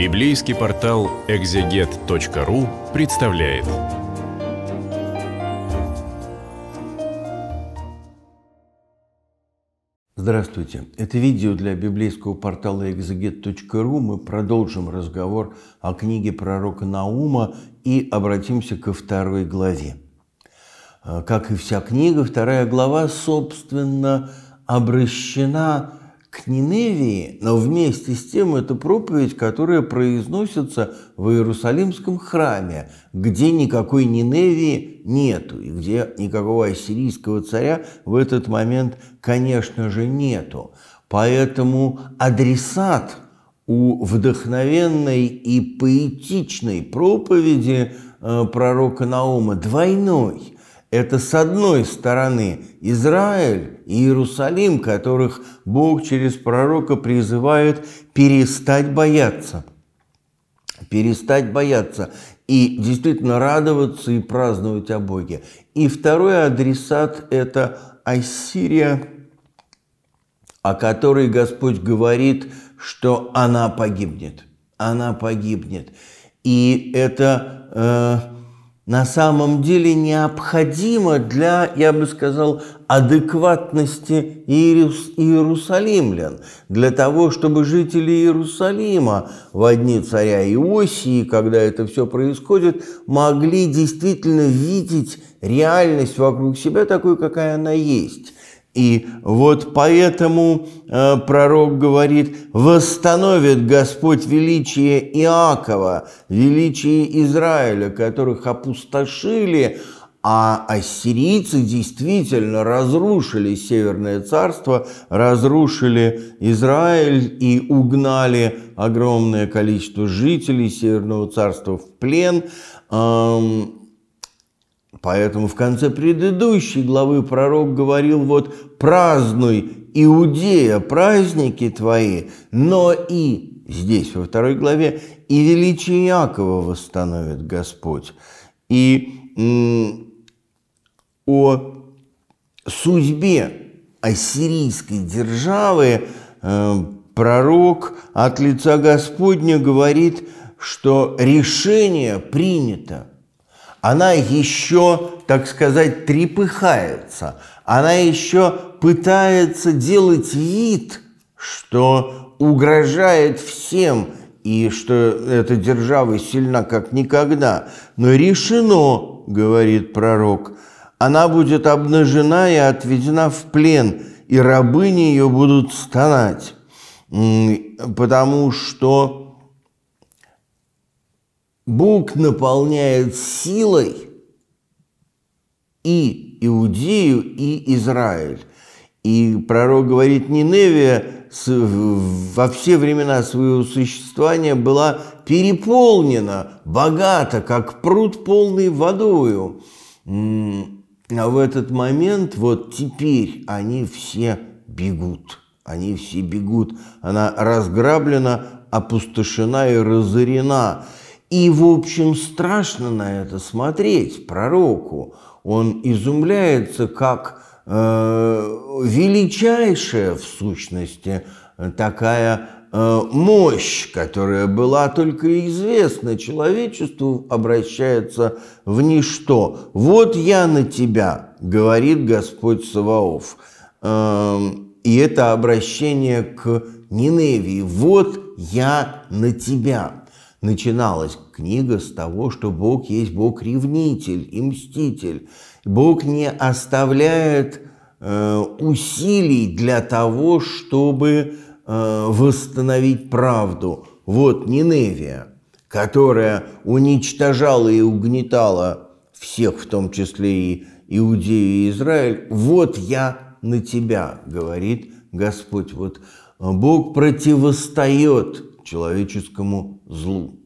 Библейский портал экзегет.ру представляет. Здравствуйте! Это видео для библейского портала экзегет.ру. Мы продолжим разговор о книге пророка Наума и обратимся ко второй главе. Э, как и вся книга, вторая глава, собственно, обращена к Ниневии, но вместе с тем это проповедь, которая произносится в Иерусалимском храме, где никакой Ниневии нету, и где никакого ассирийского царя в этот момент, конечно же, нету. Поэтому адресат у вдохновенной и поэтичной проповеди э, пророка Наума двойной – это с одной стороны Израиль и Иерусалим, которых Бог через пророка призывает перестать бояться. Перестать бояться и действительно радоваться и праздновать о Боге. И второй адресат – это Ассирия, о которой Господь говорит, что она погибнет. Она погибнет. И это... Э, на самом деле необходимо для, я бы сказал, адекватности иерусалимлян, для того, чтобы жители Иерусалима в дни царя Иосии, когда это все происходит, могли действительно видеть реальность вокруг себя такой, какая она есть. И вот поэтому э, пророк говорит, восстановит Господь величие Иакова, величие Израиля, которых опустошили, а ассирийцы действительно разрушили Северное царство, разрушили Израиль и угнали огромное количество жителей Северного царства в плен. Поэтому в конце предыдущей главы пророк говорил вот «празднуй, Иудея, праздники твои, но и» здесь, во второй главе, «и величие Якова восстановит Господь». И о судьбе ассирийской державы э, пророк от лица Господня говорит, что решение принято – она еще, так сказать, трепыхается, она еще пытается делать вид, что угрожает всем и что эта держава сильна как никогда. Но решено, говорит пророк, она будет обнажена и отведена в плен, и рабыни ее будут стонать, потому что Бог наполняет силой и Иудею, и Израиль. И пророк говорит, Ниневия во все времена своего существования была переполнена, богата, как пруд полный водою. А в этот момент, вот теперь, они все бегут. Они все бегут. Она разграблена, опустошена и разорена. И, в общем, страшно на это смотреть пророку. Он изумляется, как э, величайшая в сущности такая э, мощь, которая была только известна человечеству, обращается в ничто. «Вот я на тебя», — говорит Господь Саваоф. Э, и это обращение к Ниневии. «Вот я на тебя». Начиналась книга с того, что Бог есть Бог-ревнитель и мститель. Бог не оставляет э, усилий для того, чтобы э, восстановить правду. Вот Ниневия, которая уничтожала и угнетала всех, в том числе и Иудею и Израиль, вот я на тебя, говорит Господь. Вот э, Бог противостоит человеческому злу.